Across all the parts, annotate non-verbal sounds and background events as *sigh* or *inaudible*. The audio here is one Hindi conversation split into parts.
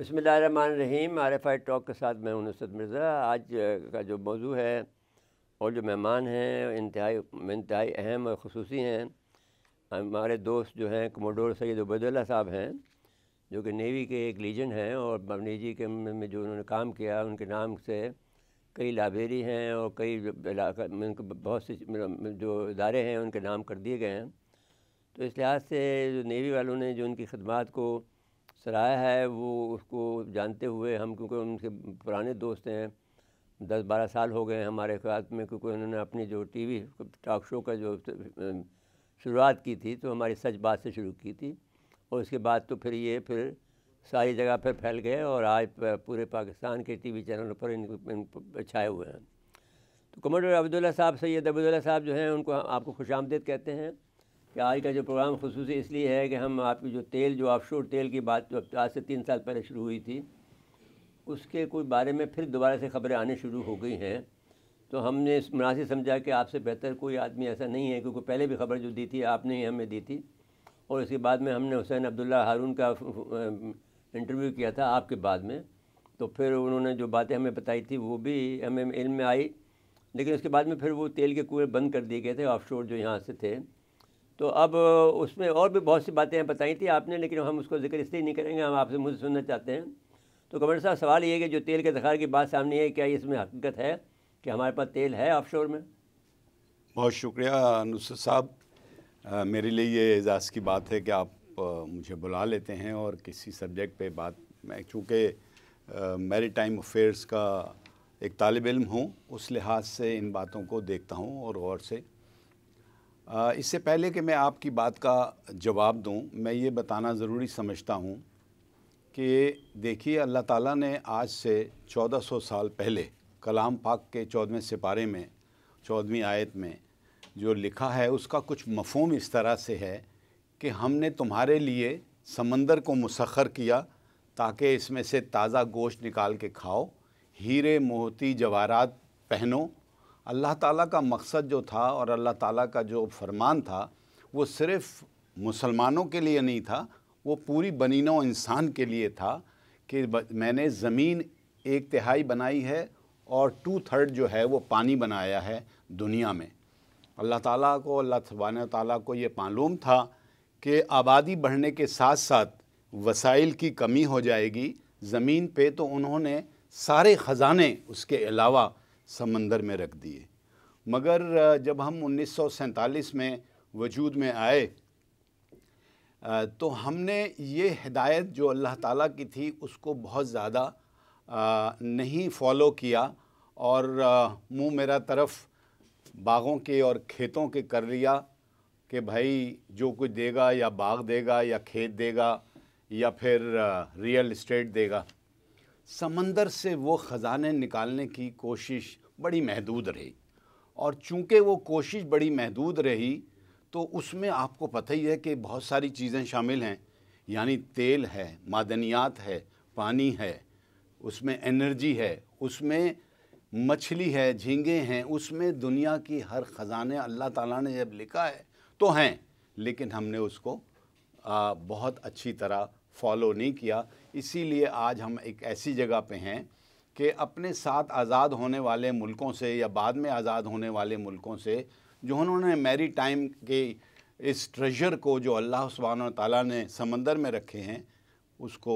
Rahim R F I talk के साथ मैं हूं नुसरत मिर्ज़ा आज का जो मौजू है और जो मेहमान हैं इंतहाई इंतहाई अहम और खसूसी हैं हमारे दोस्त जो हैं कमोडोर सैद उबैदुल्ला साहब हैं जो कि नेवी के एक लीजेंड हैं और नेवी के में जो उन्होंने काम किया उनके नाम से कई लाइब्रेरी हैं और कई उनके बहुत से जो इदारे हैं उनके नाम कर दिए गए हैं तो इस लिहाज से जो नेवी वालों ने जो उनकी खदमात को सराय है वो उसको जानते हुए हम क्योंकि उनके पुराने दोस्त हैं दस बारह साल हो गए हमारे ख्याल में क्योंकि उन्होंने अपनी जो टीवी टॉक शो का जो शुरुआत की थी तो हमारी सच बात से शुरू की थी और उसके बाद तो फिर ये फिर सारी जगह पर फैल गए और आज पूरे पाकिस्तान के टीवी चैनलों पर इनको छाए हुए हैं तो कमोडर अब्दुल्ला साहब सैद अब्दुल्ला साहब जो हैं उनको आपको खुश कहते हैं कि आज का जो प्रोग्राम खसूस इसलिए है कि हम आपकी जो तेल जो ऑफशोर तेल की बात जो आज से तीन साल पहले शुरू हुई थी उसके कोई बारे में फिर दोबारा से खबरें आने शुरू हो गई हैं तो हमने मुनासिब समझा कि आपसे बेहतर कोई आदमी ऐसा नहीं है क्योंकि पहले भी खबर जो दी थी आपने ही हमें दी थी और इसके बाद में हमने हुसैन अब्दुल्ला हारून का इंटरव्यू किया था आपके बाद में तो फिर उन्होंने जो बातें हमें बताई थी वो भी हमें इल्म में आई लेकिन उसके बाद में फिर वो तेल के कुएँ बंद कर दिए गए थे ऑफ जो यहाँ से थे तो अब उसमें और भी बहुत सी बातें बताई थी आपने लेकिन हम उसको जिक्र इसलिए नहीं करेंगे हम आपसे मुझे सुनना चाहते हैं तो कमर साहब सवाल ये है कि जो तेल के दखार की बात सामने है क्या इसमें हकीकत है कि हमारे पास तेल है ऑफ में बहुत शुक्रिया नुसर साहब मेरे लिए ये एजाज़ की बात है कि आप मुझे बुला लेते हैं और किसी सब्जेक्ट पे बात मैं चूँकि मेरी टाइम अफेयर्स का एक तालब इम हूँ उस लिहाज से इन बातों को देखता हूँ और गौर से इससे पहले कि मैं आपकी बात का जवाब दूं मैं ये बताना ज़रूरी समझता हूं कि देखिए अल्लाह ताला ने आज से 1400 साल पहले कलाम पाक के चौदहवें सिपारे में चौदहवीं आयत में जो लिखा है उसका कुछ मफहम इस तरह से है कि हमने तुम्हारे लिए समंदर को मुसखर किया ताकि इसमें से ताज़ा गोश्त निकाल के खाओ हीरे मोती जवारात पहनो अल्लाह ताला का मकसद जो था और अल्लाह ताला का जो फरमान था वो सिर्फ़ मुसलमानों के लिए नहीं था वो पूरी बनीनों इंसान के लिए था कि मैंने ज़मीन एक तिहाई बनाई है और टू थर्ड जो है वो पानी बनाया है दुनिया में अल्लाह ताला को अल्लाह तबान ताला को ये मालूम था कि आबादी बढ़ने के साथ साथ वसाइल की कमी हो जाएगी ज़मीन पे तो उन्होंने सारे ख़जाने उसके अलावा समंदर में रख दिए मगर जब हम उन्नीस में वजूद में आए तो हमने ये हिदायत जो अल्लाह ताला की थी उसको बहुत ज़्यादा नहीं फॉलो किया और मुंह मेरा तरफ बागों के और खेतों के कर लिया कि भाई जो कुछ देगा या बाग देगा या खेत देगा या फिर रियल इस्टेट देगा समंदर से वो ख़जाने निकालने की कोशिश बड़ी महदूद रही और चूंकि वो कोशिश बड़ी महदूद रही तो उसमें आपको पता ही है कि बहुत सारी चीज़ें शामिल हैं यानी तेल है मादनियात है पानी है उसमें एनर्जी है उसमें मछली है झींगे हैं उसमें दुनिया की हर ख़जाने अल्लाह ताला ने जब लिखा है तो हैं लेकिन हमने उसको आ, बहुत अच्छी तरह फॉलो नहीं किया इसीलिए आज हम एक ऐसी जगह पे हैं कि अपने साथ आज़ाद होने वाले मुल्कों से या बाद में आज़ाद होने वाले मुल्कों से जो उन्होंने मेरी टाइम के इस ट्रेजर को जो अल्लाह सुबहान तला ने समंदर में रखे हैं उसको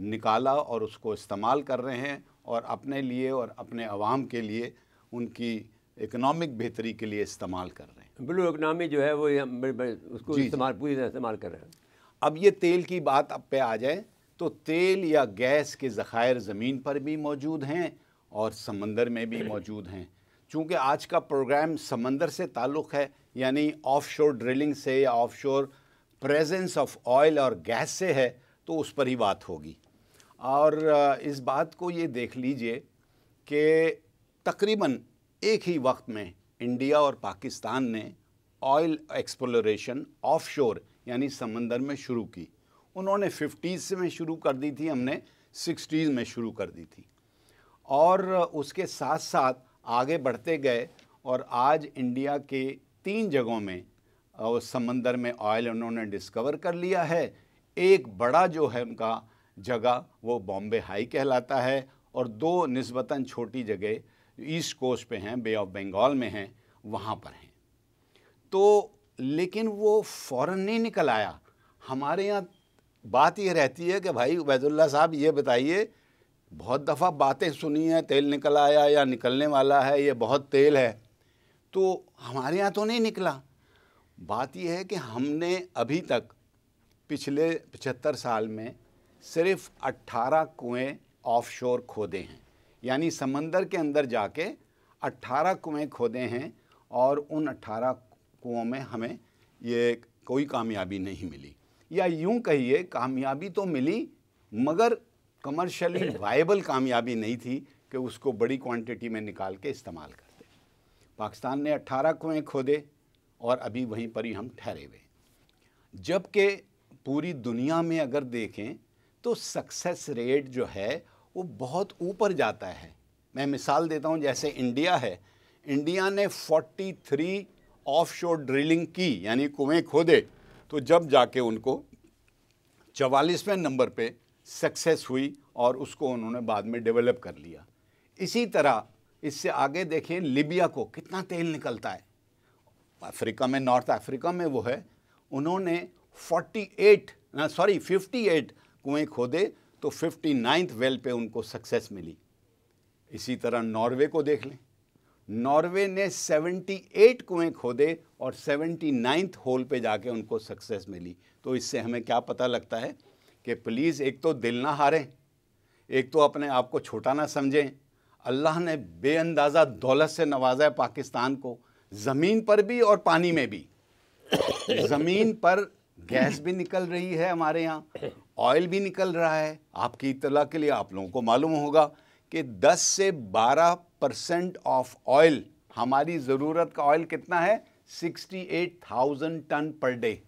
निकाला और उसको इस्तेमाल कर रहे हैं और अपने लिए और अपने आवाम के लिए उनकी इकनॉमिक बेहतरी के लिए इस्तेमाल कर रहे हैं ब्लू इकनॉमी जो है वो उसको इस्तेमाल पूरी तरह इस्तेमाल कर रहे हैं अब ये तेल की बात अब पे आ जाए तो तेल या गैस के ज़ख़ायर ज़मीन पर भी मौजूद हैं और समंदर में भी मौजूद हैं चूँकि आज का प्रोग्राम समंदर से ताल्लुक़ है यानी ऑफशोर ड्रिलिंग से या ऑफशोर प्रेजेंस ऑफ ऑयल और गैस से है तो उस पर ही बात होगी और इस बात को ये देख लीजिए कि तकरीबन एक ही वक्त में इंडिया और पाकिस्तान ने ऑयल एक्सप्लोरेशन ऑफशोर यानी समंदर में शुरू की उन्होंने फिफ्टीज़ में शुरू कर दी थी हमने सिक्सटीज़ में शुरू कर दी थी और उसके साथ साथ आगे बढ़ते गए और आज इंडिया के तीन जगहों में उस समंदर में ऑयल उन्होंने डिस्कवर कर लिया है एक बड़ा जो है उनका जगह वो बॉम्बे हाई कहलाता है और दो नस्बता छोटी जगह ईस्ट कोस्ट पे हैं बे ऑफ बंगाल में हैं वहाँ पर हैं तो लेकिन वो फ़ौर नहीं निकल आया हमारे यहाँ बात यह रहती है कि भाई उबैदुल्ला साहब ये बताइए बहुत दफ़ा बातें सुनी हैं तेल निकल आया या निकलने वाला है ये बहुत तेल है तो हमारे यहाँ तो नहीं निकला बात यह है कि हमने अभी तक पिछले पचहत्तर साल में सिर्फ 18 कुएं ऑफशोर खोदे हैं यानी समंदर के अंदर जाके 18 कुएं खोदे हैं और उन 18 कुओं में हमें ये कोई कामयाबी नहीं मिली या यूं कहिए कामयाबी तो मिली मगर कमर्शली वायबल *clears throat* कामयाबी नहीं थी कि उसको बड़ी क्वांटिटी में निकाल के इस्तेमाल करते पाकिस्तान ने 18 कुएँ खोदे और अभी वहीं पर ही हम ठहरे हुए जबकि पूरी दुनिया में अगर देखें तो सक्सेस रेट जो है वो बहुत ऊपर जाता है मैं मिसाल देता हूँ जैसे इंडिया है इंडिया ने 43 ऑफशोर ड्रिलिंग की यानी कुएं खोदे तो जब जाके उनको चवालीसवें नंबर पे सक्सेस हुई और उसको उन्होंने बाद में डेवलप कर लिया इसी तरह इससे आगे देखें लिबिया को कितना तेल निकलता है अफ्रीका में नॉर्थ अफ्रीका में वो है उन्होंने 48 एट सॉरी 58 कुएँ खोदे तो फिफ्टी नाइन्थ वेल पे उनको सक्सेस मिली इसी तरह नॉर्वे को देख लें नॉर्वे ने 78 कुएं खोदे और नाइन्थ होल पे जाके उनको सक्सेस मिली तो इससे हमें क्या पता लगता है कि प्लीज़ एक तो दिल ना हारें एक तो अपने आप को छोटा ना समझें अल्लाह ने बेअंदाज़ा दौलत से नवाजा है पाकिस्तान को ज़मीन पर भी और पानी में भी ज़मीन पर गैस भी निकल रही है हमारे यहाँ ऑयल भी निकल रहा है आपकी इतला के लिए आप लोगों को मालूम होगा कि 10 से 12 परसेंट ऑफ ऑयल हमारी ज़रूरत का ऑयल कितना है 68,000 टन पर डे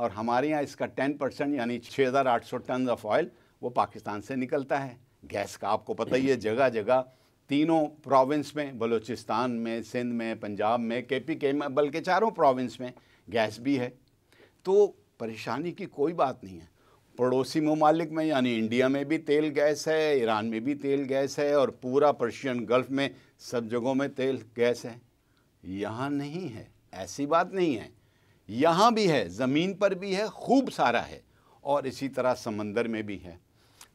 और हमारे यहाँ इसका 10 परसेंट यानी 6,800 टन ऑफ ऑयल वो पाकिस्तान से निकलता है गैस का आपको पता ही है जगह जगह तीनों प्रोविंस में बलूचिस्तान में सिंध में पंजाब में के पी के में बल्कि चारों प्रोविंस में गैस भी है तो परेशानी की कोई बात नहीं है पड़ोसी ममालिक में यानी इंडिया में भी तेल गैस है ईरान में भी तेल गैस है और पूरा पर्शियन गल्फ में सब जगहों में तेल गैस है यहाँ नहीं है ऐसी बात नहीं है यहाँ भी है ज़मीन पर भी है खूब सारा है और इसी तरह समंदर में भी है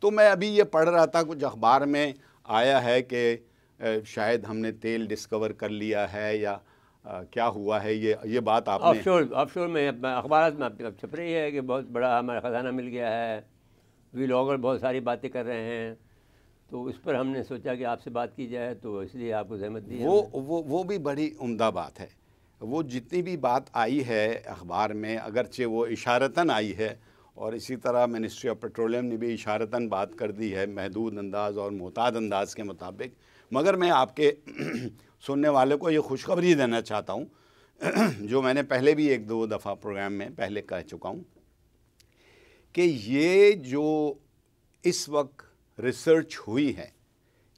तो मैं अभी ये पढ़ रहा था कुछ अखबार में आया है कि शायद हमने तेल डिस्कवर कर लिया है या क्या हुआ है ये ये बात आप ऑफशोर ऑफशोर में अखबार में छप रही है कि बहुत बड़ा हमारा खजाना मिल गया है वी लॉगर बहुत सारी बातें कर रहे हैं तो उस पर हमने सोचा कि आपसे बात की जाए तो इसलिए आपको जहमत दी वो वो वो भी बड़ी उम्दा बात है वो जितनी भी बात आई है अखबार में अगरचे वो इशारता आई है और इसी तरह मिनिस्ट्री ऑफ पेट्रोलियम ने भी इशारतान बात कर दी है महदूद अंदाज और मोहताद अंदाज के मुताबिक मगर मैं आपके *clears throat* सुनने वाले को ये खुशखबरी देना चाहता हूँ *clears throat* जो मैंने पहले भी एक दो दफ़ा प्रोग्राम में पहले कह चुका हूँ कि ये जो इस वक्त रिसर्च हुई है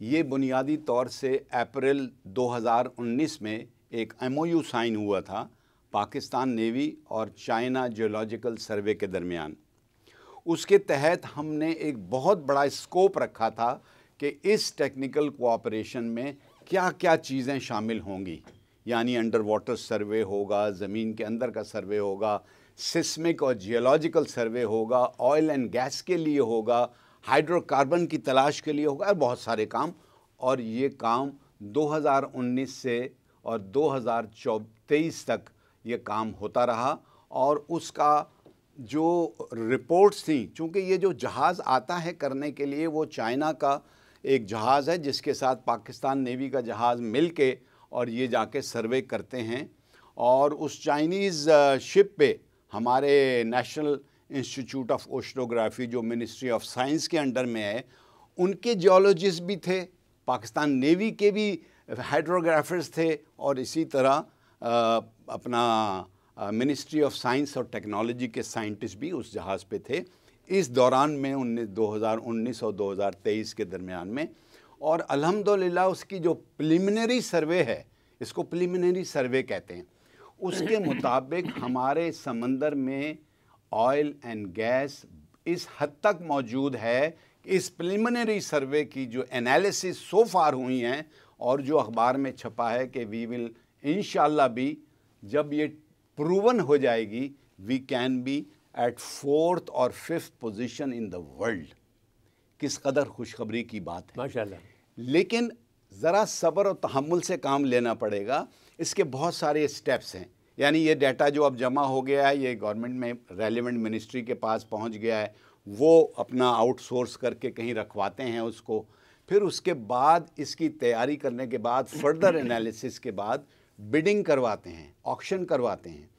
ये बुनियादी तौर से अप्रैल 2019 में एक एमओयू साइन हुआ था पाकिस्तान नेवी और चाइना जियोलॉजिकल सर्वे के दरमियान उसके तहत हमने एक बहुत बड़ा स्कोप रखा था कि इस टेक्निकल कोऑपरेशन में क्या क्या चीज़ें शामिल होंगी यानी अंडर वाटर सर्वे होगा ज़मीन के अंदर का सर्वे होगा सिस्मिक और जियोलॉजिकल सर्वे होगा ऑयल एंड गैस के लिए होगा हाइड्रोकार्बन की तलाश के लिए होगा और बहुत सारे काम और ये काम 2019 से और दो तक ये काम होता रहा और उसका जो रिपोर्ट्स थी चूँकि ये जो जहाज़ आता है करने के लिए वो चाइना का एक जहाज़ है जिसके साथ पाकिस्तान नेवी का जहाज़ मिल के और ये जाके सर्वे करते हैं और उस चाइनीज़ शिप पे हमारे नेशनल इंस्टीट्यूट ऑफ ओशनोग्राफी जो मिनिस्ट्री ऑफ साइंस के अंडर में है उनके जियोलॉजिस्ट भी थे पाकिस्तान नेवी के भी हाइड्रोग्राफर्स थे और इसी तरह आ, अपना मिनिस्ट्री ऑफ साइंस और टेक्नोलॉजी के साइंटिस्ट भी उस जहाज़ पे थे इस दौरान में उन्नीस दो हज़ार उन्नीस और दो हज़ार तेईस के दरमियान में और अल्हम्दुलिल्लाह उसकी जो प्लिमिनरी सर्वे है इसको प्लिमिनरी सर्वे कहते हैं उसके *coughs* मुताबिक हमारे समंदर में ऑयल एंड गैस इस हद तक मौजूद है कि इस प्लिमिनरी सर्वे की जो एनालिसिस सो फार हुई हैं और जो अखबार में छपा है कि वी विल इन भी जब ये प्रूवन हो जाएगी we can be at fourth और fifth position in the world किस कदर खुशखबरी की बात है माशाल्लाह लेकिन ज़रा सब्र और तहमुल से काम लेना पड़ेगा इसके बहुत सारे स्टेप्स हैं यानी ये डाटा जो अब जमा हो गया है ये गवर्नमेंट में रेलिवेंट मिनिस्ट्री के पास पहुंच गया है वो अपना आउटसोर्स करके कहीं रखवाते हैं उसको फिर उसके बाद इसकी तैयारी करने के बाद फर्दर एनालिसिस के बाद बिडिंग करवाते हैं ऑक्शन करवाते हैं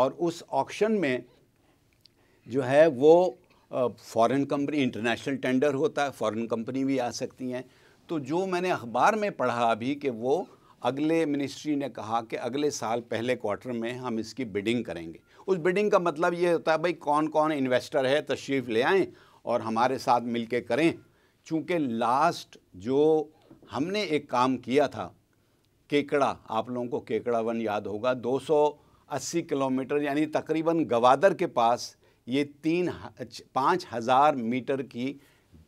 और उस ऑक्शन में जो है वो फॉरेन कंपनी इंटरनेशनल टेंडर होता है फॉरेन कंपनी भी आ सकती हैं तो जो मैंने अखबार में पढ़ा अभी कि वो अगले मिनिस्ट्री ने कहा कि अगले साल पहले क्वार्टर में हम इसकी बिडिंग करेंगे उस बिडिंग का मतलब ये होता है भाई कौन कौन इन्वेस्टर है तशरीफ़ ले आएँ और हमारे साथ मिल के करें चूँकि लास्ट जो हमने एक काम किया था केकड़ा आप लोगों को केकड़ा वन याद होगा 280 किलोमीटर यानी तकरीबन गवादर के पास ये तीन पाँच हज़ार मीटर की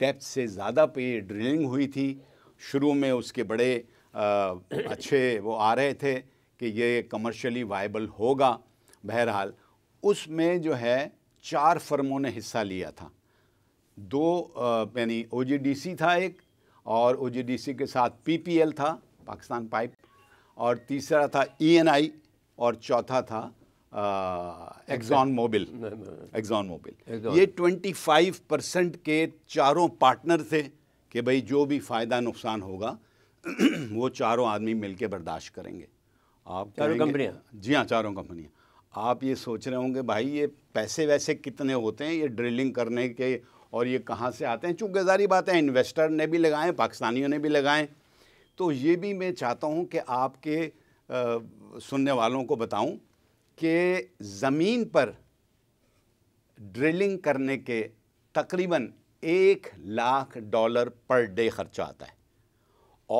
डेप्थ से ज़्यादा पे ड्रिलिंग हुई थी शुरू में उसके बड़े आ, अच्छे वो आ रहे थे कि ये कमर्शियली वायबल होगा बहरहाल उसमें जो है चार फर्मों ने हिस्सा लिया था दो यानी ओ था एक और ओ के साथ पी था पाकिस्तान पाइप और तीसरा था ई e और चौथा था एग्जॉन मोबिल एग्जॉन मोबिल ये 25 परसेंट के चारों पार्टनर थे कि भाई जो भी फ़ायदा नुकसान होगा *clears throat* वो चारों आदमी मिलके बर्दाश्त करेंगे आप चारों कंपनियां जी हाँ चारों कंपनियाँ आप ये सोच रहे होंगे भाई ये पैसे वैसे कितने होते हैं ये ड्रिलिंग करने के और ये कहाँ से आते हैं चूँकि सारी बात है इन्वेस्टर ने भी लगाएं पाकिस्तानियों ने भी लगाएं तो ये भी मैं चाहता हूँ कि आपके आ, सुनने वालों को बताऊँ कि ज़मीन पर ड्रिलिंग करने के तकरीबन एक लाख डॉलर पर डे खर्चा आता है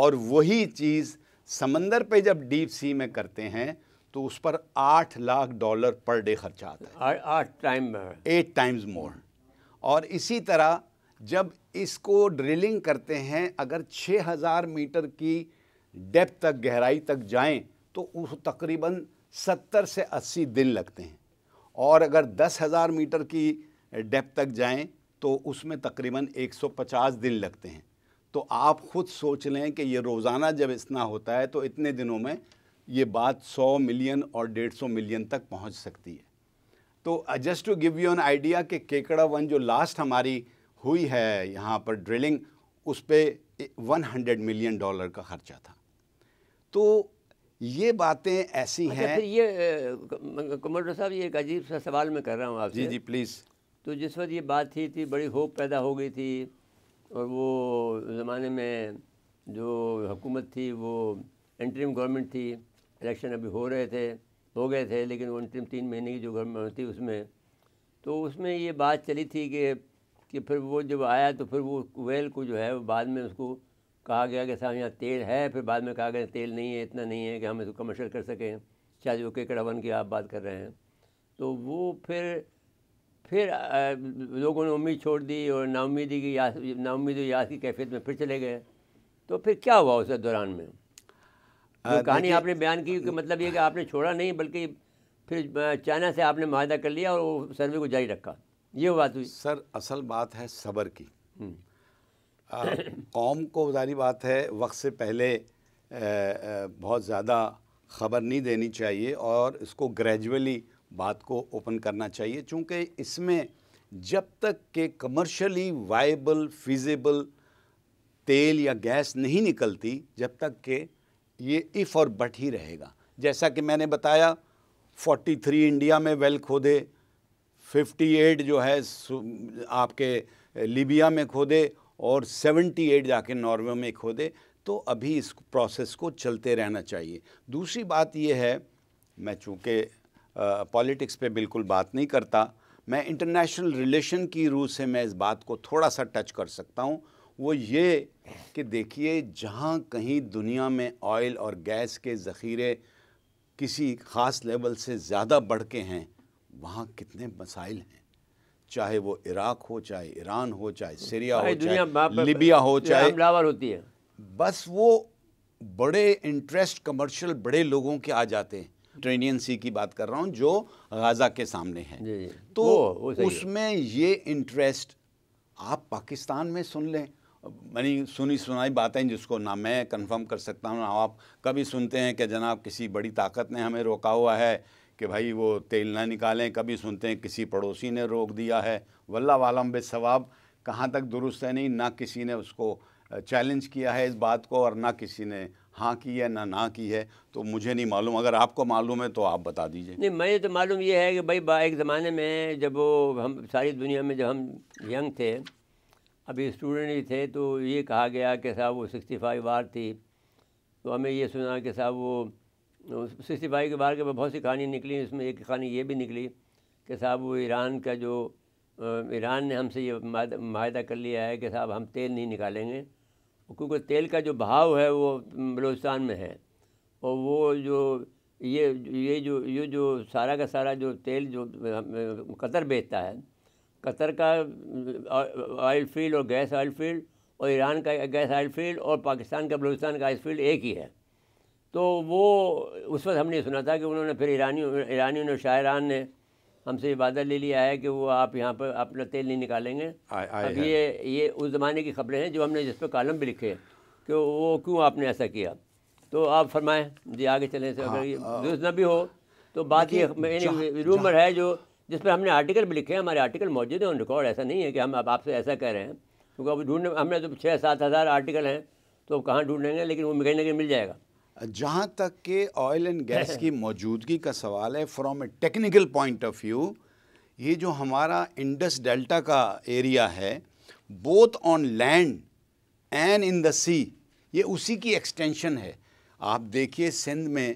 और वही चीज़ समंदर पे जब डीप सी में करते हैं तो उस पर आठ लाख डॉलर पर डे खर्चा आता है आठ टाइम एट टाइम्स मोर और इसी तरह जब इसको ड्रिलिंग करते हैं अगर छः हज़ार मीटर की डेप्थ तक गहराई तक जाएं तो उस तकरीबन सत्तर से अस्सी दिन लगते हैं और अगर दस हज़ार मीटर की डेप तक जाएं तो उसमें तकरीबन पचास दिन लगते हैं तो आप खुद सोच लें कि ये रोज़ाना जब इतना होता है तो इतने दिनों में ये बात सौ मिलियन और डेढ़ सौ मिलियन तक पहुंच सकती है तो just to give you an idea कि केकड़ा वन जो लास्ट हमारी हुई है यहाँ पर ड्रिलिंग उस पर वन मिलियन डॉलर का ख़र्चा था तो ये बातें ऐसी अच्छा, हैं फिर ये कमांडर साहब ये एक अजीब सा सवाल मैं कर रहा हूँ आपसे जी जी प्लीज़ तो जिस वक्त ये बात थी थी बड़ी होप पैदा हो गई थी और वो ज़माने में जो हुकूमत थी वो इंटरिम गवर्नमेंट थी इलेक्शन अभी हो रहे थे हो गए थे लेकिन वो इंटरिम तीन महीने की जो गवर्नमेंट थी उसमें तो उसमें ये बात चली थी कि कि फिर वो जब आया तो फिर वो वेल को जो है वो बाद में उसको कहा गया कि साहब यहाँ तेल है फिर बाद में कहा गया तेल नहीं है इतना नहीं है कि हम इसको कमर्शियल कर सकें चाहे जो केकड़ा वन की आप बात कर रहे हैं तो वो फिर फिर लोगों ने उम्मीद छोड़ दी और नाउमीदी की या नाउमीद याद की कैफियत में फिर चले गए तो फिर क्या हुआ उस दौरान में कहानी आपने बयान की कि मतलब ये कि आपने छोड़ा नहीं बल्कि फिर चाइना से आपने माह कर लिया और सर्वे को जारी रखा ये बात हुई सर असल बात है सबर की हम्म। कौम को जारी बात है वक्त से पहले बहुत ज़्यादा ख़बर नहीं देनी चाहिए और इसको ग्रेजुअली बात को ओपन करना चाहिए चूँकि इसमें जब तक के कमर्शली वाइबल फिजेबल तेल या गैस नहीं निकलती जब तक के ये इफ़ और बट ही रहेगा जैसा कि मैंने बताया 43 इंडिया में वेल खोदे 58 जो है आपके लीबिया में खोदे और 78 जाके नॉर्वे में खो दे तो अभी इस प्रोसेस को चलते रहना चाहिए दूसरी बात यह है मैं चूँकि पॉलिटिक्स पे बिल्कुल बात नहीं करता मैं इंटरनेशनल रिलेशन की रूह से मैं इस बात को थोड़ा सा टच कर सकता हूँ वो ये कि देखिए जहाँ कहीं दुनिया में ऑयल और गैस के ज़ख़ीरे किसी ख़ास लेवल से ज़्यादा बढ़ के हैं वहाँ कितने मसाइल हैं चाहे वो इराक हो चाहे ईरान हो चाहे सीरिया हो चाहे लिबिया हो चाहे होती है बस वो बड़े इंटरेस्ट कमर्शियल बड़े लोगों के आ जाते हैं ट्रेनियन सी की बात कर रहा हूँ जो गाज़ा के सामने है तो वो, वो उसमें ये इंटरेस्ट आप पाकिस्तान में सुन लें मनी सुनी सुनाई बातें जिसको ना मैं कंफर्म कर सकता हूँ ना आप कभी सुनते हैं कि जनाब किसी बड़ी ताकत ने हमें रोका हुआ है कि भाई वो तेल ना निकालें कभी सुनते हैं किसी पड़ोसी ने रोक दिया है वल्ला वालम बेसवाब कहाँ तक दुरुस्त है नहीं ना किसी ने उसको चैलेंज किया है इस बात को और ना किसी ने हाँ की है ना ना की है तो मुझे नहीं मालूम अगर आपको मालूम है तो आप बता दीजिए नहीं मैं तो मालूम ये है कि भाई एक ज़माने में जब वो हम सारी दुनिया में जब हम यंग थे अभी स्टूडेंट ही थे तो ये कहा गया कि साहब वो सिक्सटी फाइव आर थी तो हमें ये सुना कि साहब वो सी फाइव के बाहर के बहुत सी कहानी निकली उसमें एक कहानी ये भी निकली कि साहब वो ईरान का जो ईरान ने हमसे ये माहदा कर लिया है कि साहब हम तेल नहीं निकालेंगे क्योंकि तेल का जो भाव है वो बलोचिस्तान में है और वो जो ये ये जो ये जो सारा का सारा जो तेल जो कतर बेचता है कतर का ऑयल फील्ड और गैस ऑयल फील्ड और ईरान का गैस ऑयल फील्ड और पाकिस्तान का बलोचिस्तान का ऑयल फील्ड एक ही है तो वो उस वक्त हमने सुना था कि उन्होंने फिर ईरानी ईरानियों ने शायरान ने हमसे ये वादा ले लिया है कि वो आप यहाँ पर अपना तेल नहीं निकालेंगे आए, आए, अब ये ये उस ज़माने की खबरें हैं जो हमने जिस पर कॉलम भी लिखे कि वो क्यों आपने ऐसा किया तो आप फरमाएं जी आगे चलने से अगर हाँ, ये दुरुस्त न भी हो तो बात ये रूमर है जो जिस पर हमने आर्टिकल भी लिखे हैं हमारे आर्टिकल मौजूद हैं उन रिकॉर्ड ऐसा नहीं है कि हम अब आपसे ऐसा कह रहे हैं क्योंकि अब ढूंढने हमने तो छः सात हज़ार आर्टिकल हैं तो कहाँ ढूंढेंगे लेकिन वो कहीं ना कहीं मिल जाएगा जहाँ तक के ऑयल एंड गैस की मौजूदगी का सवाल है from a technical point of view ये जो हमारा इंडस डेल्टा का एरिया है both on land and in the sea ये उसी की एक्सटेंशन है आप देखिए सिंध में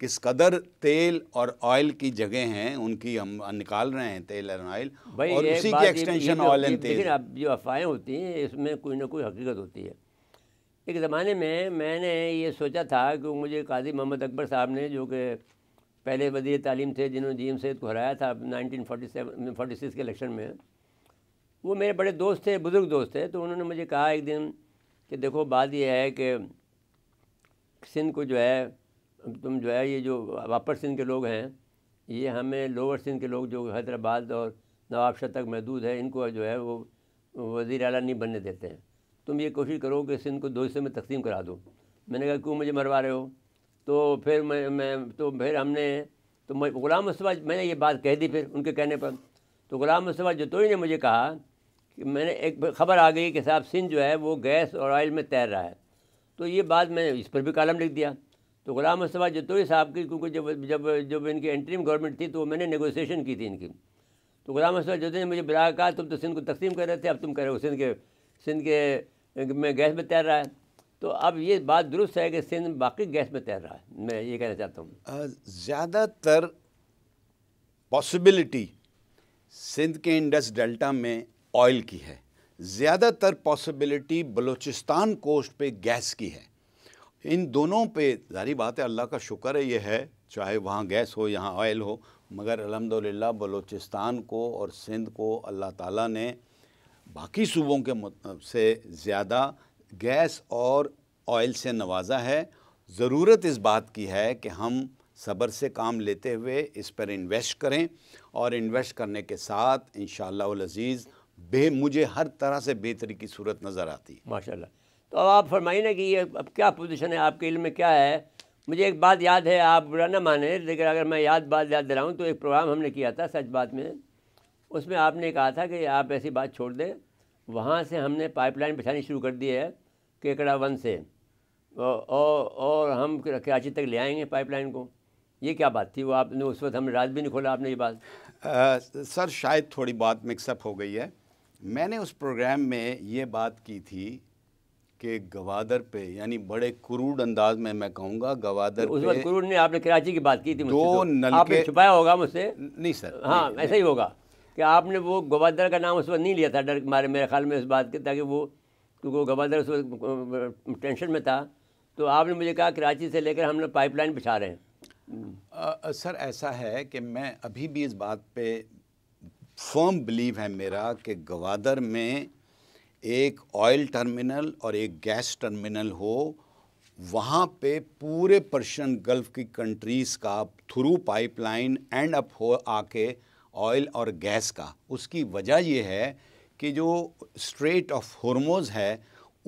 किस कदर तेल और ऑयल की जगह हैं उनकी हम निकाल रहे हैं तेल और ऑयल और उसी की एक्सटेंशन ऑयल एंड तेल अब जो अफवाहें होती हैं इसमें कोई ना कोई हकीकत होती है एक ज़माने में मैंने ये सोचा था कि मुझे काजी मोहम्मद अकबर साहब ने जो कि पहले वजी तालीम थे जिन्होंने जी एम सैद को हराया था nineteen forty seven forty six के इलेक्शन में वो मेरे बड़े दोस्त थे बुज़ुर्ग दोस्त थे तो उन्होंने मुझे कहा एक दिन कि देखो बात यह है कि सिंध को जो है तुम जो है ये जो अपर सिंध के लोग हैं ये हमें लोअर सिंध के लोग जो हैदराबाद और नवाबशाह तक महदूद है इनको जो है वो वज़ी अला नहीं बनने देते हैं तुम ये कोशिश करो कि सिंध को दो हिस्से में तकसीम करा दो मैंने कहा क्यों मुझे मरवा रहे हो तो फिर मैं मैं तो फिर हमने तो मैं ग़ुलाम मुस्तफ़ा मैंने ये बात कह दी फिर उनके कहने पर तो ग़ुलाम मुस्तफ़ा ही ने मुझे कहा कि मैंने एक खबर आ गई कि साहब सिंध जो है वो गैस और ऑयल में तैर रहा है तो ये बात मैंने इस पर भी कालम लिख दिया तो ग़ुलाम मुस्तफ़ा जतोई साहब की क्योंकि जब जब जब इनकी एंट्रीम गवर्नमेंट थी तो मैंने नेगोशिएशन की थी इनकी तो ग़ुलाम मुस्तफ़ा जतोई ने मुझे बुला कहा तुम तो सिंध को तकसीम कर रहे थे अब तुम कह रहे हो सिंध के सिंध के में गैस में तैर रहा है तो अब ये बात दुरुस्त है कि सिंध बाकी गैस में तैर रहा है मैं ये कहना चाहता हूँ ज़्यादातर पॉसिबिलिटी सिंध के इंडस डेल्टा में ऑयल की है ज़्यादातर पॉसिबिलिटी बलूचिस्तान कोस्ट पे गैस की है इन दोनों पे जारी बात है अल्लाह का शुक्र है ये है चाहे वहाँ गैस हो यहाँ ऑयल हो मगर अलहमदिल्ला बलूचिस्तान को और सिंध को अल्लाह ताला ने बाकी सूबों के से ज़्यादा गैस और ऑयल से नवाजा है ज़रूरत इस बात की है कि हम सब्र से काम लेते हुए इस पर इन्वेस्ट करें और इन्वेस्ट करने के साथ इन शजीज़ बे मुझे हर तरह से बेहतरी की सूरत नज़र आती है माशा तो अब आप फरमाइए ना कि ये अब क्या पोजीशन है आपके इलम में क्या है मुझे एक बात याद है आप बुरा ना माने लेकिन अगर मैं याद बात याद दिलाऊँ तो एक प्रोग्राम हमने किया था सच बात में उसमें आपने कहा था कि आप ऐसी बात छोड़ दें वहाँ से हमने पाइपलाइन बिछानी शुरू कर दी है केकड़ा वन से और और हम कराची तक ले आएंगे पाइपलाइन को ये क्या बात थी वो आपने उस वक्त हमने राज भी नहीं खोला आपने ये बात सर शायद थोड़ी बात मिक्सअप हो गई है मैंने उस प्रोग्राम में ये बात की थी कि गवादर पे यानी बड़े क्रूड अंदाज में मैं कहूँगा गवादर उस वक्त क्रूड ने आपने कराची की बात की थी दो तो। नलके आपने छुपाया होगा मुझसे नहीं सर हाँ ऐसा ही होगा कि आपने वो गवादर का नाम उस वक्त नहीं लिया था डर मारे मेरे ख्याल में इस बात के ताकि वो क्योंकि वो गवादर उस वक्त टेंशन में था तो आपने मुझे कहा कराची से लेकर हम लोग पाइपलाइन बिछा रहे हैं आ, सर ऐसा है कि मैं अभी भी इस बात पे फर्म बिलीव है मेरा कि गवादर में एक ऑयल टर्मिनल और एक गैस टर्मिनल हो वहाँ पे पूरे पर्शियन गल्फ़ की कंट्रीज़ का थ्रू पाइपलाइन एंड अप हो आके ऑयल और गैस का उसकी वजह यह है कि जो स्ट्रेट ऑफ हॉर्मोज है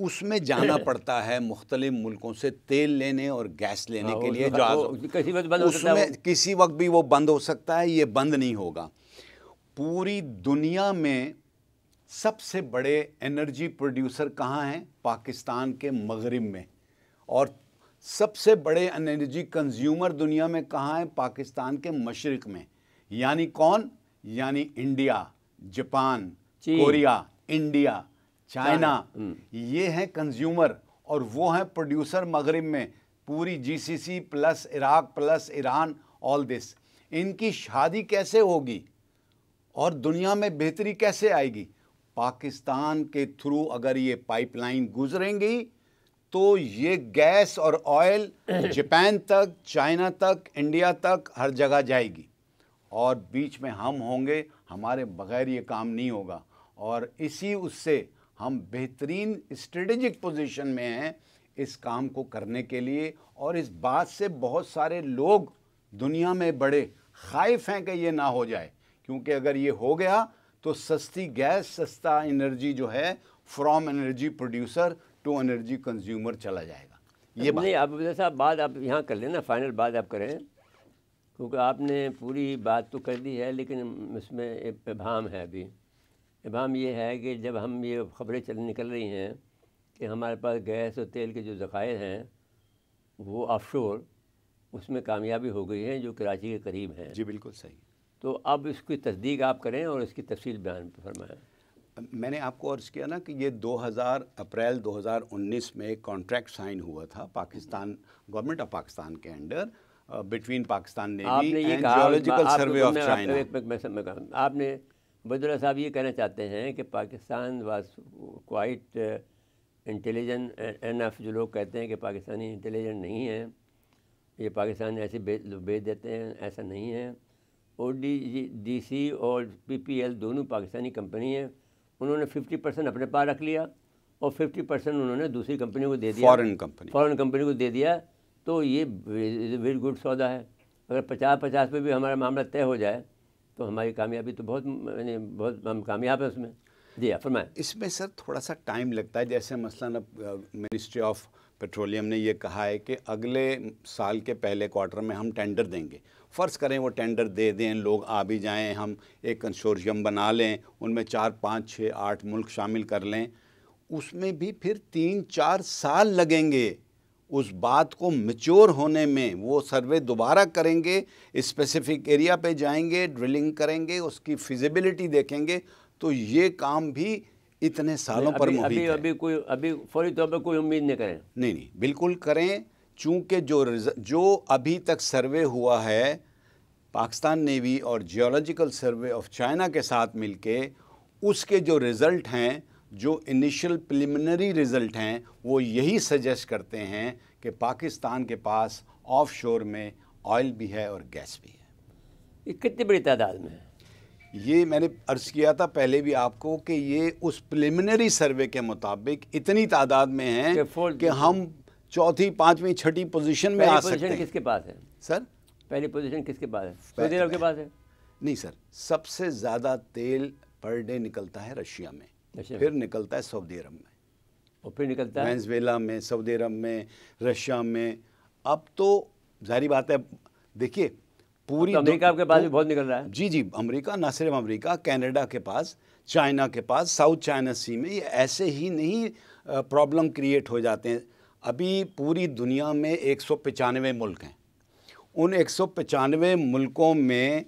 उसमें जाना *laughs* पड़ता है मुख्तलिफ मुल्कों से तेल लेने और गैस लेने हाँ, के लिए जो किसी वक्त उसमें किसी वक्त भी वो बंद हो सकता है ये बंद नहीं होगा पूरी दुनिया में सबसे बड़े एनर्जी प्रोड्यूसर कहाँ हैं पाकिस्तान के मगरब में और सबसे बड़े एनर्जी कंज्यूमर दुनिया में कहाँ हैं पाकिस्तान के मशरक़ में यानी कौन यानी India Japan Korea India China हम्म। ये हैं कंज्यूमर और वो हैं प्रोड्यूसर मगरब में पूरी GCC plus Iraq plus Iran all this इनकी शादी कैसे होगी और दुनिया में बेहतरी कैसे आएगी पाकिस्तान के थ्रू अगर ये पाइपलाइन गुजरेंगी तो ये गैस और ऑयल *coughs* जापान तक चाइना तक इंडिया तक हर जगह जाएगी और बीच में हम होंगे हमारे बगैर ये काम नहीं होगा और इसी उससे हम बेहतरीन स्ट्रेटेजिक पोजीशन में हैं इस काम को करने के लिए और इस बात से बहुत सारे लोग दुनिया में बड़े खाइफ हैं कि ये ना हो जाए क्योंकि अगर ये हो गया तो सस्ती गैस सस्ता एनर्जी जो है from energy producer to energy consumer चला जाएगा ये नहीं आप साहब बात आप यहाँ कर लेना फाइनल बात आप करें क्योंकि आपने पूरी बात तो कर दी है लेकिन इसमें इबाम है अभी इबाम ये है कि जब हम ये खबरें चल निकल रही हैं कि हमारे पास गैस और तेल के जो ज़ख़ायर हैं वो ऑफशोर उसमें कामयाबी हो गई है जो कराची के करीब हैं जी बिल्कुल सही तो अब इसकी तस्दीक आप करें और इसकी तफसील बयान फरमाएँ मैंने आपको अर्ज़ किया ना कि ये 2000 अप्रैल 2019 में कॉन्ट्रैक्ट साइन हुआ था पाकिस्तान गवर्नमेंट ऑफ पाकिस्तान के अंडर बिटवीन पाकिस्तान ने आपने जियोलॉजिकल सर्वे ऑफ चाइना आपने बदला साहब ये कहना चाहते हैं कि Pakistan was quite intelligent if जो लोग कहते हैं कि पाकिस्तानी इंटेलिजेंट नहीं है ये पाकिस्तान ऐसे बेच देते हैं ऐसा नहीं है ओ डी डी सी और पी पी एल दोनों पाकिस्तानी कंपनी हैं उन्होंने फिफ्टी परसेंट अपने पास रख लिया और फिफ्टी परसेंट उन्होंने दूसरी कंपनी को दे दिया फॉरेन कंपनी फॉरेन कंपनी को दे दिया तो ये वेरी गुड सौदा है अगर पचास पचास में भी हमारा मामला तय हो जाए तो हमारी कामयाबी तो बहुत यानी बहुत हम कामयाब है उसमें जी फरमाए इसमें सर थोड़ा सा टाइम लगता है जैसे मसला अब मिनिस्ट्री ऑफ पेट्रोलियम ने ये कहा है कि अगले साल के पहले क्वार्टर में हम टेंडर देंगे फ़र्ज़ करें वो टेंडर दे दें लोग आ भी जाएं हम एक कंसोर्शियम बना लें उनमें चार पाँच छः आठ मुल्क शामिल कर लें उसमें भी फिर तीन चार साल लगेंगे उस बात को मिच्योर होने में वो सर्वे दोबारा करेंगे स्पेसिफिक एरिया पे जाएंगे ड्रिलिंग करेंगे उसकी फिजिबिलिटी देखेंगे तो ये काम भी इतने सालों पर अभी, अभी, अभी कोई अभी फौरी तौर पर कोई उम्मीद नहीं करें नहीं नहीं बिल्कुल करें चूँकि जो जो अभी तक सर्वे हुआ है पाकिस्तान नेवी और जियोलॉजिकल सर्वे ऑफ चाइना के साथ मिलके उसके जो रिज़ल्ट हैं जो इनिशियल प्रिलिमिनरी रिज़ल्ट हैं वो यही सजेस्ट करते हैं कि पाकिस्तान के पास ऑफशोर में ऑयल भी है और गैस भी है ये कितनी बड़ी तादाद में है ये मैंने अर्ज़ किया था पहले भी आपको कि ये उस प्रिलिमिनरी सर्वे के मुताबिक इतनी तादाद में है कि हम चौथी पांचवी छठी पोजीशन में आ सकते हैं किसके पास है सर पहली पोजीशन किसके पास है सऊदी अरब के पास है नहीं सर सबसे ज़्यादा तेल पर डे निकलता है रशिया में अच्छा। फिर निकलता है सऊदी अरब में और फिर निकलता है वेंसवेला में सऊदी अरब में रशिया में अब तो जारी बात है देखिए पूरी तो अमेरिका आपके पास भी बहुत निकल रहा है जी जी अमेरिका ना सिर्फ अमेरिका कनाडा के पास चाइना के पास साउथ चाइना सी में ये ऐसे ही नहीं प्रॉब्लम क्रिएट हो जाते हैं अभी पूरी दुनिया में एक मुल्क हैं उन एक मुल्कों में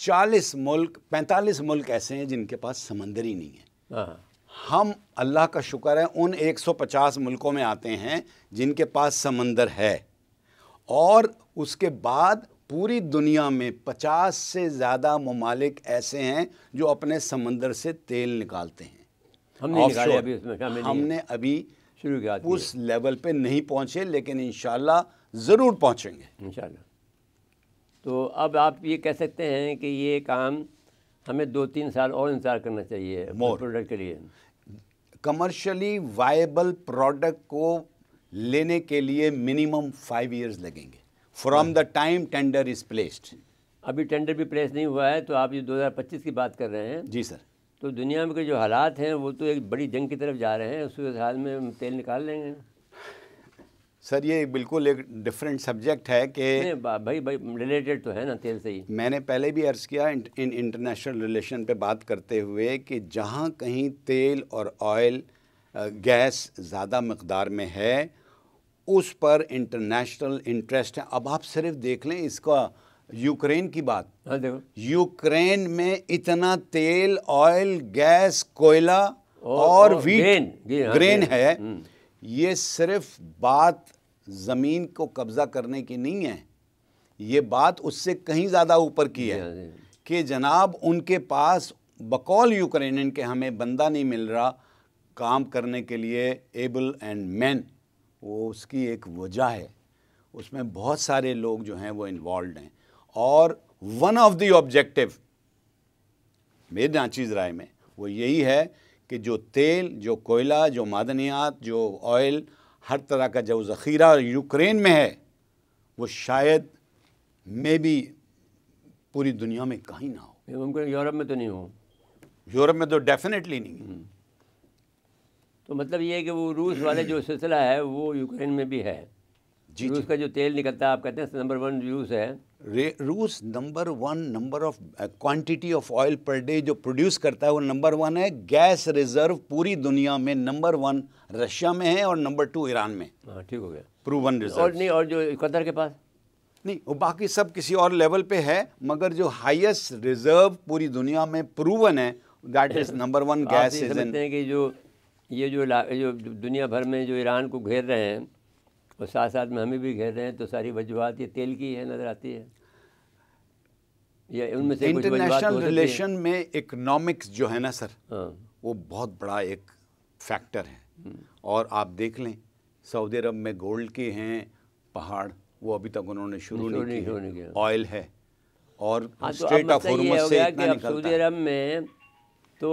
40 मुल्क 45 मुल्क ऐसे हैं जिनके पास समंदर ही नहीं है हाँ। हम अल्लाह का शुक्र है उन 150 मुल्कों में आते हैं जिनके पास समंदर है और उसके बाद पूरी दुनिया में 50 से ज़्यादा ममालिक ऐसे हैं जो अपने समंदर से तेल निकालते हैं हमने निकाले अभी उसमें हमने अभी शुरू किया उस लेवल पे नहीं पहुँचे लेकिन इन ज़रूर पहुँचेंगे इन तो अब आप ये कह सकते हैं कि ये काम हमें दो तीन साल और इंतजार करना चाहिए प्रोडक्ट के लिए कमर्शियली वायबल प्रोडक्ट को लेने के लिए मिनिमम फाइव इयर्स लगेंगे from the time tender is placed अभी टेंडर भी प्लेस नहीं हुआ है तो आप ये 2025 की बात कर रहे हैं जी सर तो दुनिया में के जो हालात हैं वो तो एक बड़ी जंग की तरफ जा रहे हैं उस हाल में हम तेल निकाल लेंगे सर ये बिल्कुल एक डिफरेंट सब्जेक्ट है कि भाई भाई रिलेटेड तो है ना तेल से ही मैंने पहले भी अर्ज़ किया इन, इंटरनेशनल रिलेशन पे बात करते हुए कि जहाँ कहीं तेल और ऑयल गैस ज़्यादा मकदार में है उस पर इंटरनेशनल इंटरेस्ट है अब आप सिर्फ देख लें इसका यूक्रेन की बात हाँ, देखो यूक्रेन में इतना तेल ऑयल गैस कोयला और, और, और ग्रेन, ग्रेन, ग्रेन है हम्म। ये सिर्फ बात ज़मीन को कब्ज़ा करने की नहीं है ये बात उससे कहीं ज़्यादा ऊपर की है कि जनाब उनके पास बकौल यूक्रेनियन के हमें बंदा नहीं मिल रहा काम करने के लिए एबल एंड मैन वो उसकी एक वजह है उसमें बहुत सारे लोग जो हैं वो इन्वॉल्व हैं और वन ऑफ द ऑब्जेक्टिव मेरे नाचीज़ राय में वो यही है कि जो तेल जो कोयला जो मादनियात जो ऑयल हर तरह का जो ज़ख़ीरा यूक्रेन में है वो शायद मे भी पूरी दुनिया में कहीं ना हो यूरोप में तो नहीं हो यूरोप में तो डेफिनेटली नहीं हम्म। तो मतलब ये है कि वो रूस वाले जो सिलसिला है वो यूक्रेन में भी है जी रूस का जो तेल निकलता है आप कहते हैं नंबर वन रूस है रूस number one number of quantity of oil per day जो प्रोड्यूस करता है वो नंबर वन है गैस रिजर्व पूरी दुनिया में नंबर वन रशिया में है और नंबर टू ईरान में हाँ ठीक हो गया प्रूवन रिजर्व और नहीं और जो कतर के पास नहीं वो बाकी सब किसी और लेवल पे है मगर जो हाईएस्ट रिजर्व पूरी दुनिया में प्रूवन है that is number one gas समझते हैं कि जो ये जो जो दुनिया भर में जो ईरान को घेर रहे हैं और साथ साथ में हमें भी घेर रहे हैं तो सारी वजुहत ये तेल की है नज़र आती है या उनमें से इंटरनेशनल रिलेशन में इकनॉमिक्स जो है ना सर हाँ। वो बहुत बड़ा एक फैक्टर है हम्म। और आप देख लें सऊदी अरब में गोल्ड के हैं पहाड़ वो अभी तक उन्होंने शुरू नहीं किया ऑयल है और हाँ, तो स्ट्रेट ऑफ से इतना निकलता सऊदी अरब में तो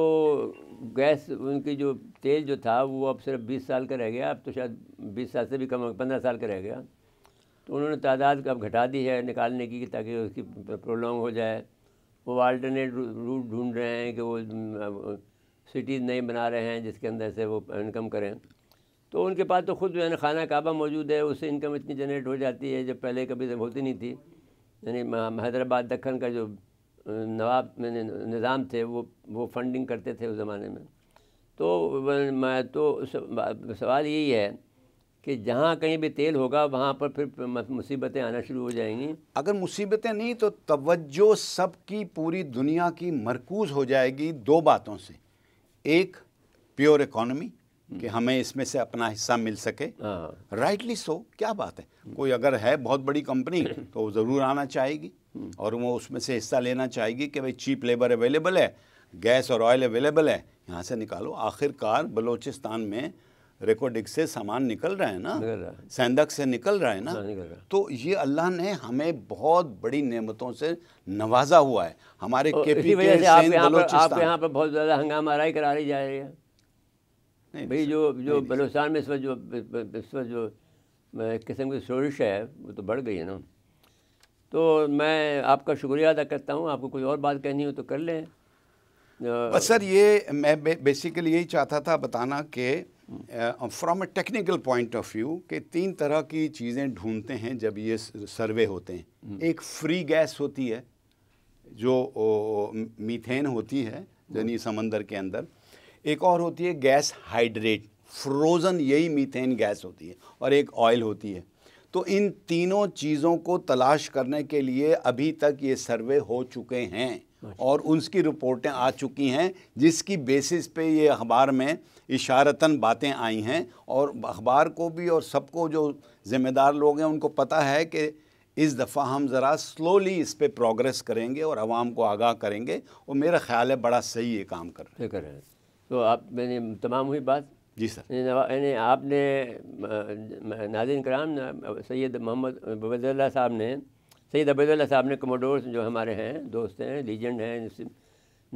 गैस उनकी जो तेल जो था वो अब सिर्फ बीस साल का रह गया अब तो शायद बीस साल से भी कम पंद्रह साल का रह गया तो उन्होंने तादाद अब घटा दी है निकालने की ताकि उसकी प्रोलॉन्ग हो जाए वो आल्टरनेट रूट ढूंढ रहे हैं कि वो सिटीज़ नए बना रहे हैं जिसके अंदर से वो इनकम करें तो उनके पास तो खुद यानी खाना काबा मौजूद है उससे इनकम इतनी जनरेट हो जाती है जब पहले कभी होती नहीं थी यानी हैदराबाद दखन का जो नवाब मैंने निज़ाम थे वो वो फंडिंग करते थे उस ज़माने में तो मैं तो सवाल यही है कि जहाँ कहीं भी तेल होगा वहाँ पर फिर मुसीबतें आना शुरू हो जाएंगी अगर मुसीबतें नहीं तो तवज्जो सब की पूरी दुनिया की मरकूज हो जाएगी दो बातों से एक प्योर हम्म। इकोनॉमी कि हमें इसमें से अपना हिस्सा मिल सके राइटली हाँ। सो क्या बात है कोई अगर है बहुत बड़ी कंपनी तो ज़रूर आना चाहेगी और वो उसमें से हिस्सा लेना चाहेगी कि भाई चीप लेबर अवेलेबल है गैस और ऑयल अवेलेबल है यहाँ से निकालो आखिरकार बलोचिस्तान में रिकॉर्डिक से सामान निकल रहा है ना सेंदक से निकल रहा है ना, हाँ, तो ये अल्लाह ने हमें बहुत बड़ी नेमतों से नवाजा हुआ है हमारे केपी के आप यहाँ पर बहुत ज़्यादा हंगामा राय करा रही जा रही है भाई जो जो बलोचिस्तान में इस वक्त जो इस वक्त जो किस्म की शोरिश है वो तो बढ़ गई है ना तो मैं आपका शुक्रिया अदा करता हूँ आपको कोई और बात कहनी हो तो कर लें बस सर ये मैं बे, बेसिकली यही चाहता था बताना कि from a technical point of view कि तीन तरह की चीज़ें ढूंढते हैं जब ये सर्वे होते हैं हम्म। एक फ्री गैस होती है जो ओ, मीथेन होती है यानी हम्म। समंदर के अंदर एक और होती है गैस हाइड्रेट फ्रोज़न यही मीथेन गैस होती है और एक ऑयल होती है तो इन तीनों चीज़ों को तलाश करने के लिए अभी तक ये सर्वे हो चुके हैं अच्छा। और उनकी रिपोर्टें आ चुकी हैं जिसकी बेसिस पे ये अखबार में इशारतन बातें आई हैं और अखबार को भी और सबको जो ज़िम्मेदार लोग हैं उनको पता है कि इस दफ़ा हम ज़रा स्लोली इस पर प्रोग्रेस करेंगे और आवाम को आगाह करेंगे और मेरा ख्याल है बड़ा सही ये काम कर रहे हैं तो आप मैंने तमाम हुई बात जी सर यानी आपने नाजिन कराम सैद मोहम्मद अबैदुल्ला साहब ने सैद अबैदुल्ला साहब ने कमोडोर जो हमारे हैं दोस्त हैं लीजेंड हैं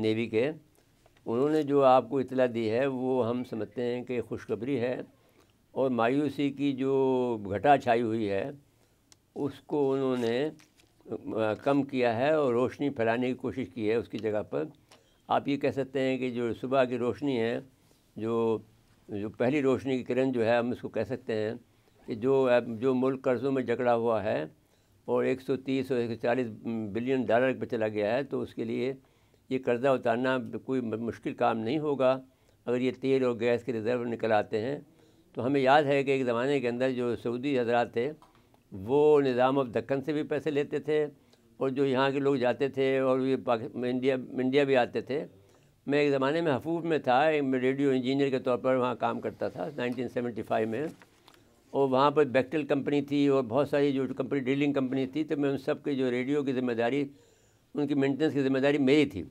नेवी के उन्होंने जो आपको इतला दी है वो हम समझते हैं कि खुशखबरी है और मायूसी की जो घटा छाई हुई है उसको उन्होंने कम किया है और रोशनी फैलाने की कोशिश की है उसकी जगह पर आप ये कह सकते हैं कि जो सुबह की रोशनी है जो जो पहली रोशनी की किरण जो है हम इसको कह सकते हैं कि जो जो मुल्क कर्ज़ों में जकड़ा हुआ है और 130 और 140 बिलियन डॉलर पर चला गया है तो उसके लिए ये कर्ज़ा उतारना कोई मुश्किल काम नहीं होगा अगर ये तेल और गैस के रिज़र्व निकल आते हैं तो हमें याद है कि एक ज़माने के अंदर जो सऊदी हजरात थे वो निज़ाम ऑफ दक्कन से भी पैसे लेते थे और जो यहाँ के लोग जाते थे और ये इंडिया इंडिया भी आते थे मैं एक ज़माने में हफूफ में था मैं रेडियो इंजीनियर के तौर पर वहाँ काम करता था 1975 में और वहाँ पर बैक्टल कंपनी थी और बहुत सारी जो कंपनी डीलिंग कंपनी थी तो मैं उन सब की जो रेडियो की जिम्मेदारी उनकी मेंटेनेंस की जिम्मेदारी मेरी थी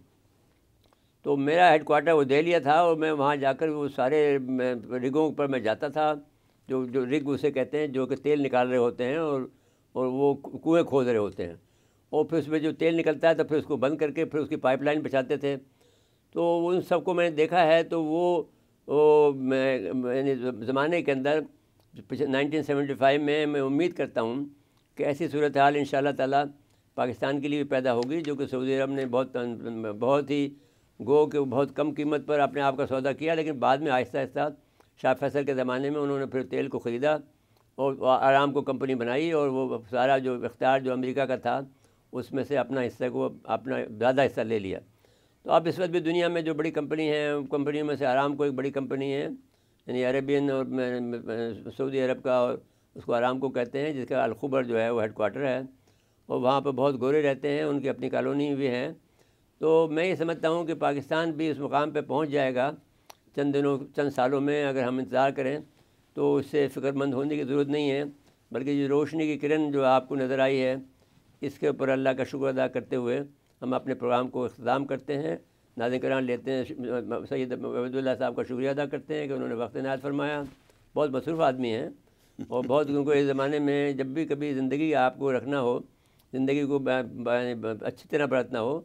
तो मेरा हेड क्वार्टर वो दहलिया था और मैं वहाँ जाकर वो सारे रिगों पर मैं जाता था जो जो रिग उसे कहते हैं जो कि तेल निकाल रहे होते हैं और और वो कुएँ खोद रहे होते हैं और फिर उसमें जो तेल निकलता है तो फिर उसको बंद करके फिर उसकी पाइपलाइन बिछाते थे तो उन सबको मैंने देखा है तो वो, वो मैं मैंने ज़माने के अंदर 1975 में मैं उम्मीद करता हूँ कि ऐसी सूरत हाल इन ताला पाकिस्तान के लिए भी पैदा होगी जो कि सऊदी अरब ने बहुत बहुत ही गो के बहुत कम कीमत पर अपने आप का सौदा किया लेकिन बाद में आहिस्ता आहिस्ता शाह फैसल के ज़माने में उन्होंने फिर तेल को ख़रीदा और आराम को कंपनी बनाई और वो सारा जो इख्तियार जो अमेरिका का था उसमें से अपना हिस्सा को अपना ज़्यादा हिस्सा ले लिया तो आप इस वक्त भी दुनिया में जो बड़ी कंपनी है कंपनियों में से आराम को एक बड़ी कंपनी है यानी अरेबियन और सऊदी अरब का और उसको आराम को कहते हैं जिसका अलखबर जो है वो हेड है और वहाँ पर बहुत गोरे रहते हैं उनकी अपनी कॉलोनी भी हैं तो मैं ये समझता हूँ कि पाकिस्तान भी इस मुकाम पर पहुँच जाएगा चंद दिनों चंद सालों में अगर हम इंतज़ार करें तो उससे फ़िक्रमंद होने की ज़रूरत नहीं है बल्कि जो रोशनी की किरण जो आपको नज़र आई है इसके ऊपर अल्लाह का शुक्र अदा करते हुए हम अपने प्रोग्राम को अख्ताम करते हैं नाजिन करान लेते हैं सैद अबदुल्ला साहब का शुक्रिया अदा करते हैं कि उन्होंने वक्त नाज फरमाया बहुत मसरूफ़ आदमी हैं और बहुत उनको इस ज़माने में जब भी कभी ज़िंदगी आपको रखना हो ज़िंदगी को अच्छी तरह बरतना हो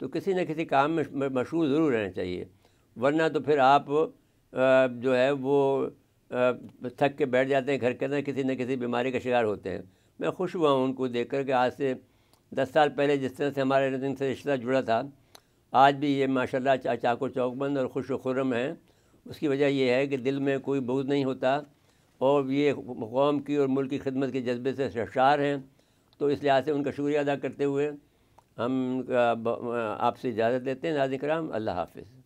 तो किसी न किसी काम में मशहूर ज़रूर रहना चाहिए वरना तो फिर आप जो है वो थक के बैठ जाते हैं घर के अंदर किसी न किसी बीमारी का शिकार होते हैं मैं खुश हुआ हूँ उनको देख कर के आज से दस साल पहले जिस तरह से हमारे रनिंग से रिश्ता जुड़ा था आज भी ये माशाल्लाह चा चाको चौकबंद और खुश खुरम हैं उसकी वजह यह है कि दिल में कोई बोझ नहीं होता और ये कौम की और मुल्क की खिदमत के जज्बे से शशार हैं तो इस लिहाज से उनका शुक्रिया अदा करते हुए हम आपसे इजाज़त देते हैं नाजिक राम अल्लाह हाफिज़